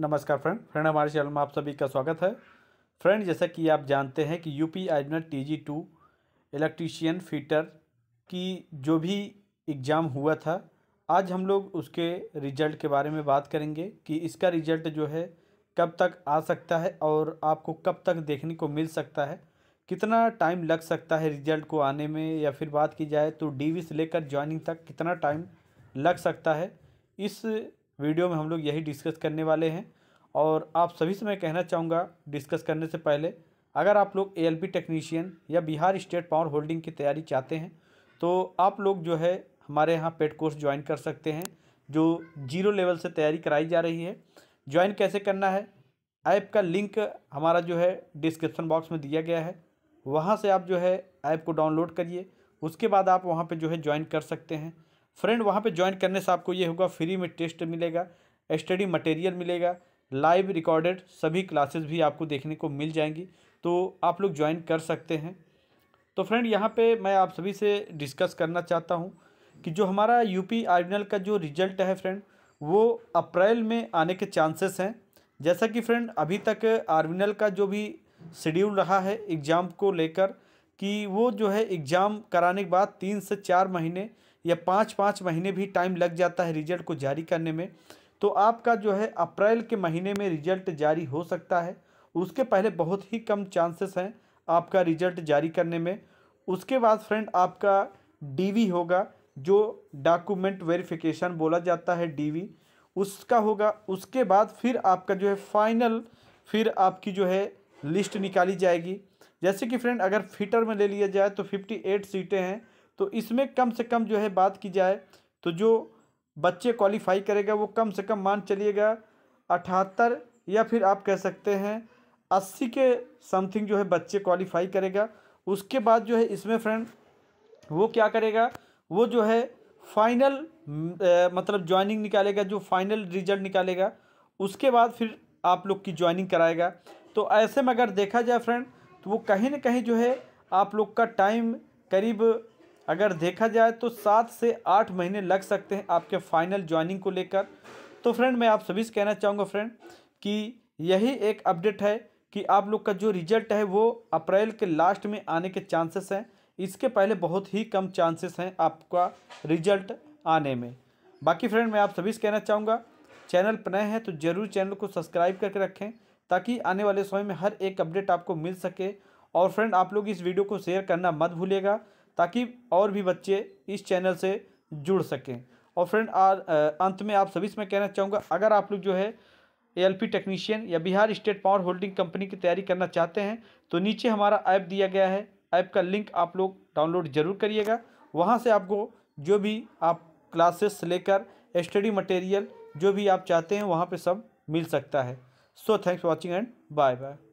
नमस्कार friend friend हमारे channel में आप सभी का स्वागत है फ्रेंड जैसा कि आप जानते हैं कि यूपी आइबनर T G two electrician fitter की जो भी एग्ज़ाम हुआ था आज हम लोग उसके रिजल्ट के बारे में बात करेंगे कि इसका रिजल्ट जो है कब तक आ सकता है और आपको कब तक देखने को मिल सकता है कितना टाइम लग सकता है रिजल्ट को आने में या फिर बात की जाए तो डी से लेकर ज्वाइनिंग तक कितना टाइम लग सकता है इस वीडियो में हम लोग यही डिस्कस करने वाले हैं और आप सभी से मैं कहना चाहूँगा डिस्कस करने से पहले अगर आप लोग ए टेक्नीशियन या बिहार स्टेट पावर होल्डिंग की तैयारी चाहते हैं तो आप लोग जो है हमारे यहाँ पेड कोर्स ज्वाइन कर सकते हैं जो जीरो लेवल से तैयारी कराई जा रही है ज्वाइन कैसे करना है ऐप का लिंक हमारा जो है डिस्क्रिप्शन बॉक्स में दिया गया है वहाँ से आप जो है ऐप को डाउनलोड करिए उसके बाद आप वहाँ पे जो है ज्वाइन कर सकते हैं फ्रेंड वहाँ पे ज्वाइन करने से आपको ये होगा फ्री में टेस्ट मिलेगा स्टडी मटेरियल मिलेगा लाइव रिकॉर्डेड सभी क्लासेस भी आपको देखने को मिल जाएंगी तो आप लोग ज्वाइन कर सकते हैं तो फ्रेंड यहाँ पे मैं आप सभी से डिस्कस करना चाहता हूँ कि जो हमारा यूपी आर्डिनल का जो रिजल्ट है फ्रेंड वो अप्रैल में आने के चांसेस हैं जैसा कि फ्रेंड अभी तक आर्डिनल का जो भी शेड्यूल रहा है एग्ज़ाम को लेकर कि वो जो है एग्ज़ाम कराने के बाद तीन से चार महीने या पाँच पाँच महीने भी टाइम लग जाता है रिजल्ट को जारी करने में तो आपका जो है अप्रैल के महीने में रिजल्ट जारी हो सकता है उसके पहले बहुत ही कम चांसेस हैं आपका रिजल्ट जारी करने में उसके बाद फ्रेंड आपका डीवी होगा जो डॉक्यूमेंट वेरिफिकेशन बोला जाता है डीवी उसका होगा उसके बाद फिर आपका जो है फाइनल फिर आपकी जो है लिस्ट निकाली जाएगी जैसे कि फ्रेंड अगर फीटर में ले लिया जाए तो फिफ्टी एट सीटें हैं तो इसमें कम से कम जो है बात की जाए तो जो बच्चे क्वालिफाई करेगा वो कम से कम मान चलिएगा अठहत्तर या फिर आप कह सकते हैं अस्सी के समथिंग जो है बच्चे क्वालिफाई करेगा उसके बाद जो है इसमें फ्रेंड वो क्या करेगा वो जो है फाइनल मतलब ज्वाइनिंग निकालेगा जो फाइनल रिजल्ट निकालेगा उसके बाद फिर आप लोग की ज्वाइनिंग कराएगा तो ऐसे में अगर देखा जाए फ्रेंड तो वो कहीं ना कहीं जो है आप लोग का टाइम करीब अगर देखा जाए तो सात से आठ महीने लग सकते हैं आपके फाइनल ज्वाइनिंग को लेकर तो फ्रेंड मैं आप सभी से कहना चाहूँगा फ्रेंड कि यही एक अपडेट है कि आप लोग का जो रिजल्ट है वो अप्रैल के लास्ट में आने के चांसेस हैं इसके पहले बहुत ही कम चांसेस हैं आपका रिजल्ट आने में बाकी फ्रेंड मैं आप सभी से कहना चाहूँगा चैनल पर नए हैं तो ज़रूर चैनल को सब्सक्राइब करके रखें ताकि आने वाले समय में हर एक अपडेट आपको मिल सके और फ्रेंड आप लोग इस वीडियो को शेयर करना मत भूलेगा ताकि और भी बच्चे इस चैनल से जुड़ सकें और फ्रेंड अंत में आप सभी मैं कहना चाहूँगा अगर आप लोग जो है एलपी टेक्नीशियन या Bihar state power holding company की तैयारी करना चाहते हैं तो नीचे हमारा ऐप दिया गया है ऐप का लिंक आप लोग डाउनलोड जरूर करिएगा वहाँ से आपको जो भी आप क्लासेस लेकर स्टडी मटेरियल जो भी आप चाहते हैं वहाँ पर सब मिल सकता है so thanks for watching and bye bye